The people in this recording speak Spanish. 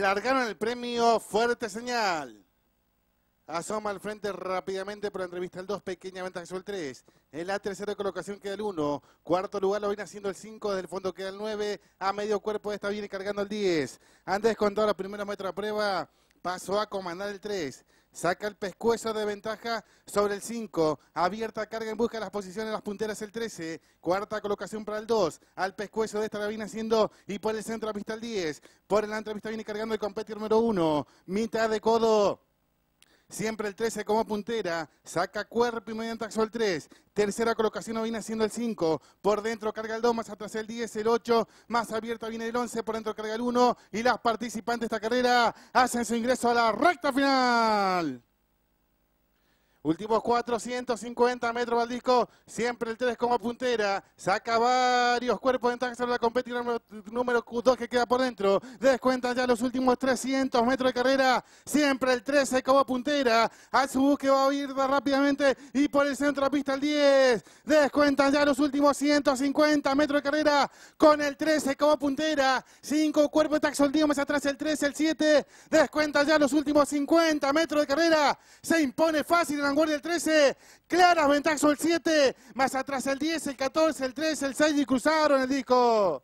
largaron el premio Fuerte Señal. Asoma al frente rápidamente por la entrevista el 2, pequeña ventaja sobre el 3. En la tercera colocación queda el 1. Cuarto lugar lo viene haciendo el 5, desde el fondo queda el 9. A medio cuerpo está viene cargando el 10. Antes contado la primera metros a prueba, pasó a comandar el 3. Saca el pescuezo de ventaja sobre el 5. Abierta carga en busca de las posiciones, las punteras el 13. Cuarta colocación para el 2. Al pescuezo de esta la viene haciendo y por el centro a pista el 10. Por el pista viene cargando el competidor número 1. Mitad de codo. Siempre el 13 como puntera, saca cuerpo y mediante el 3. Tercera colocación no viene haciendo el 5. Por dentro carga el 2, más atrás el 10, el 8. Más abierto viene el 11, por dentro carga el 1. Y las participantes de esta carrera hacen su ingreso a la recta final. Últimos 450 metros al Siempre el 3 como puntera. Saca varios cuerpos de ventaja sobre la competición número, 2 que queda por dentro. Descuenta ya los últimos 300 metros de carrera. Siempre el 13 como puntera. A su búsqueda va a ir rápidamente. Y por el centro de pista el 10. Descuenta ya los últimos 150 metros de carrera. Con el 13 como puntera. 5 cuerpos de día más atrás el 13, el 7. Descuenta ya los últimos 50 metros de carrera. Se impone fácil vanguardia el 13, claras ventajas el 7, más atrás el 10, el 14, el 13, el 6 y cruzaron el disco.